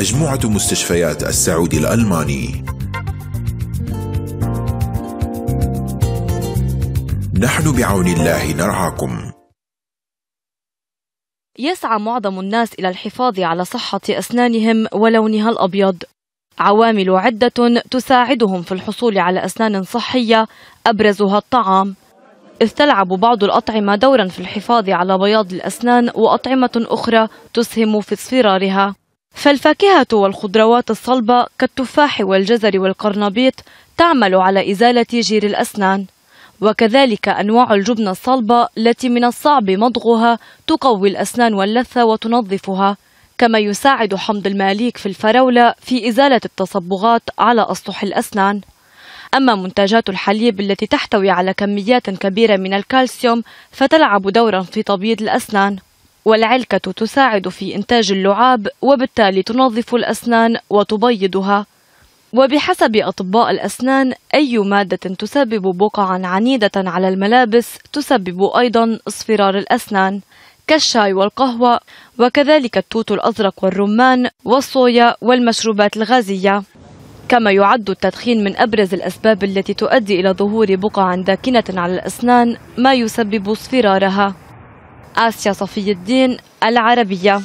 مجموعة مستشفيات السعودي الألماني نحن بعون الله نرعاكم يسعى معظم الناس إلى الحفاظ على صحة أسنانهم ولونها الأبيض عوامل عدة تساعدهم في الحصول على أسنان صحية أبرزها الطعام إذ تلعب بعض الأطعمة دورا في الحفاظ على بياض الأسنان وأطعمة أخرى تسهم في اصفرارها فالفاكهة والخضروات الصلبة كالتفاح والجزر والقرنبيط تعمل على إزالة جير الأسنان وكذلك أنواع الجبن الصلبة التي من الصعب مضغها تقوي الأسنان واللثة وتنظفها كما يساعد حمض الماليك في الفراولة في إزالة التصبغات على أسطح الأسنان أما منتجات الحليب التي تحتوي على كميات كبيرة من الكالسيوم فتلعب دورا في تبييض الأسنان والعلكة تساعد في إنتاج اللعاب وبالتالي تنظف الأسنان وتبيضها وبحسب أطباء الأسنان أي مادة تسبب بقعا عنيدة على الملابس تسبب أيضا اصفرار الأسنان كالشاي والقهوة وكذلك التوت الأزرق والرمان والصويا والمشروبات الغازية كما يعد التدخين من أبرز الأسباب التي تؤدي إلى ظهور بقع داكنة على الأسنان ما يسبب اصفرارها آسيا صفي الدين العربية